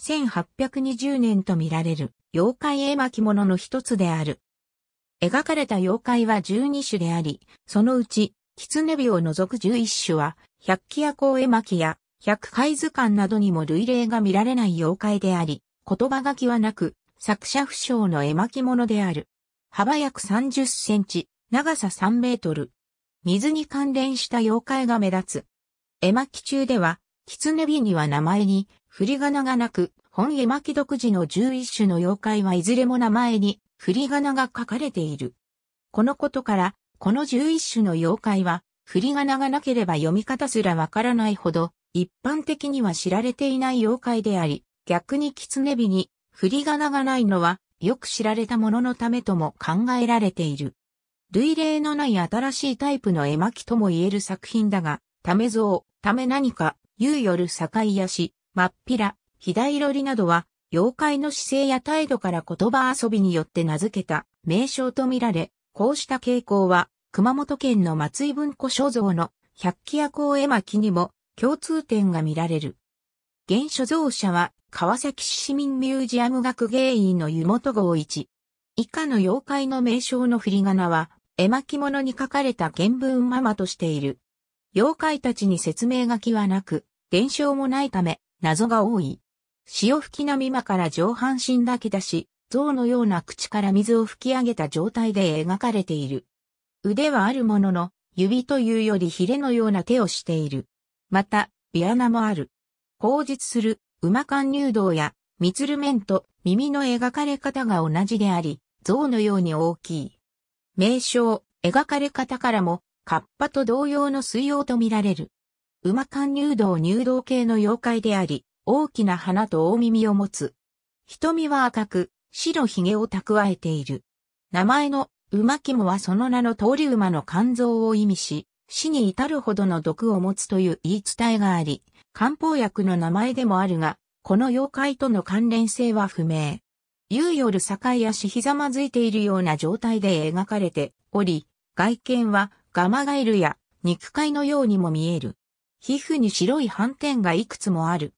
1820年とみられる妖怪絵巻物の一つである。描かれた妖怪は12種であり、そのうち、狐火を除く11種は、百鬼夜行絵巻や、百海図鑑などにも類例が見られない妖怪であり、言葉書きはなく、作者不詳の絵巻物である。幅約30センチ、長さ3メートル。水に関連した妖怪が目立つ。絵巻中では、狐火には名前に、振り仮名がなく、本絵巻独自の11種の妖怪はいずれも名前に振り仮名が書かれている。このことから、この11種の妖怪は、振り仮名がなければ読み方すらわからないほど、一般的には知られていない妖怪であり、逆に狐火に振り仮名がないのは、よく知られたもののためとも考えられている。類例のない新しいタイプの絵巻とも言える作品だが、ため像、ため何か、言うよる境やし、まっぴら、ひだいろりなどは、妖怪の姿勢や態度から言葉遊びによって名付けた名称とみられ、こうした傾向は、熊本県の松井文庫所蔵の百鬼夜行絵巻にも共通点が見られる。現所蔵者は、川崎市市民ミュージアム学芸員の湯本号一。以下の妖怪の名称の振り仮名は、絵巻物に書かれた原文ママとしている。妖怪たちに説明書きはなく、伝承もないため、謎が多い。潮吹きの美から上半身だけ出し、象のような口から水を吹き上げた状態で描かれている。腕はあるものの、指というよりヒレのような手をしている。また、ビアナもある。口述する、馬間入道や、ミツルメンと耳の描かれ方が同じであり、象のように大きい。名称、描かれ方からも、カッパと同様の水曜と見られる。馬間入道入道系の妖怪であり、大きな鼻と大耳を持つ。瞳は赤く、白髭を蓄えている。名前の馬肝はその名の通り馬の肝臓を意味し、死に至るほどの毒を持つという言い伝えがあり、漢方薬の名前でもあるが、この妖怪との関連性は不明。夕夜境足ひざまずいているような状態で描かれており、外見はガマガエルや肉塊のようにも見える。皮膚に白い斑点がいくつもある。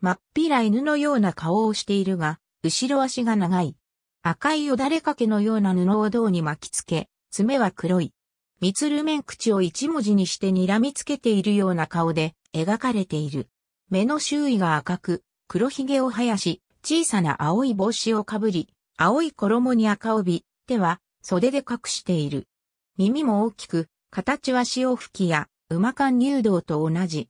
真っ平犬のような顔をしているが、後ろ足が長い。赤いよだれかけのような布を胴に巻きつけ、爪は黒い。ミツル面口を一文字にして睨みつけているような顔で描かれている。目の周囲が赤く、黒ひげを生やし、小さな青い帽子をかぶり、青い衣に赤帯、手は袖で隠している。耳も大きく、形は潮吹きや馬間入道と同じ。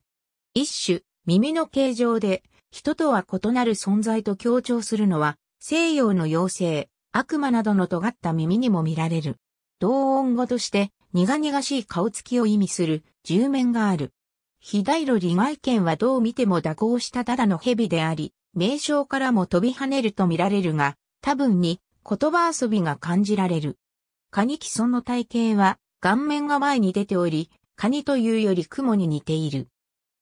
一種、耳の形状で、人とは異なる存在と強調するのは、西洋の妖精、悪魔などの尖った耳にも見られる。同音語として、苦々しい顔つきを意味する、十面がある。左の路利外剣はどう見ても蛇行したただの蛇であり、名称からも飛び跳ねると見られるが、多分に言葉遊びが感じられる。カニキソの体型は顔面が前に出ており、カニというより雲に似ている。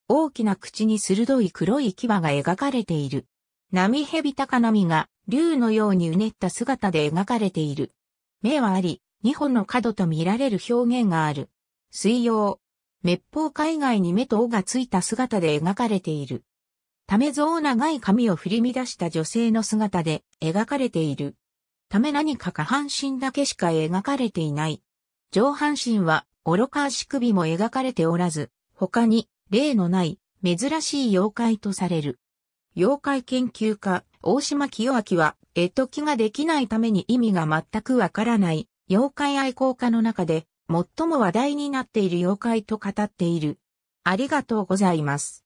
大きな口に鋭い黒い牙が描かれている。波蛇高波が竜のようにうねった姿で描かれている。目はあり、二本の角と見られる表現がある。水曜。滅法海外に目と尾がついた姿で描かれている。ためぞう長い髪を振り乱した女性の姿で描かれている。ため何か下半身だけしか描かれていない。上半身は愚か足首も描かれておらず、他に例のない珍しい妖怪とされる。妖怪研究家、大島清明は、絵解きができないために意味が全くわからない妖怪愛好家の中で最も話題になっている妖怪と語っている。ありがとうございます。